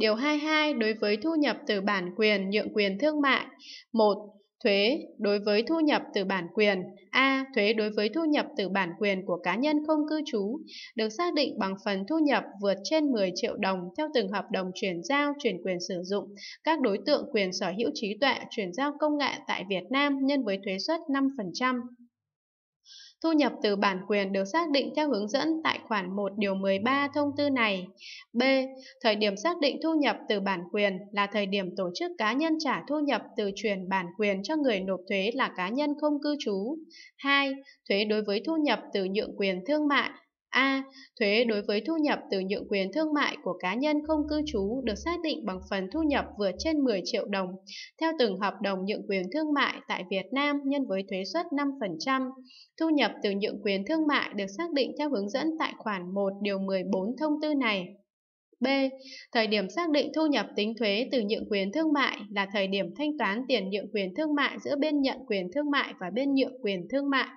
Điều 22 đối với thu nhập từ bản quyền nhượng quyền thương mại. 1. Thuế đối với thu nhập từ bản quyền. A. Thuế đối với thu nhập từ bản quyền của cá nhân không cư trú được xác định bằng phần thu nhập vượt trên 10 triệu đồng theo từng hợp đồng chuyển giao, chuyển quyền sử dụng các đối tượng quyền sở hữu trí tuệ chuyển giao công nghệ tại Việt Nam nhân với thuế suất 5%. Thu nhập từ bản quyền được xác định theo hướng dẫn tại khoản 1 điều 13 thông tư này. B. Thời điểm xác định thu nhập từ bản quyền là thời điểm tổ chức cá nhân trả thu nhập từ chuyển bản quyền cho người nộp thuế là cá nhân không cư trú. 2. Thuế đối với thu nhập từ nhượng quyền thương mại A. Thuế đối với thu nhập từ nhượng quyền thương mại của cá nhân không cư trú được xác định bằng phần thu nhập vượt trên 10 triệu đồng theo từng hợp đồng nhượng quyền thương mại tại Việt Nam nhân với thuế suất 5%. Thu nhập từ nhượng quyền thương mại được xác định theo hướng dẫn tại khoản 1 điều 14 thông tư này. B. Thời điểm xác định thu nhập tính thuế từ nhượng quyền thương mại là thời điểm thanh toán tiền nhượng quyền thương mại giữa bên nhận quyền thương mại và bên nhượng quyền thương mại.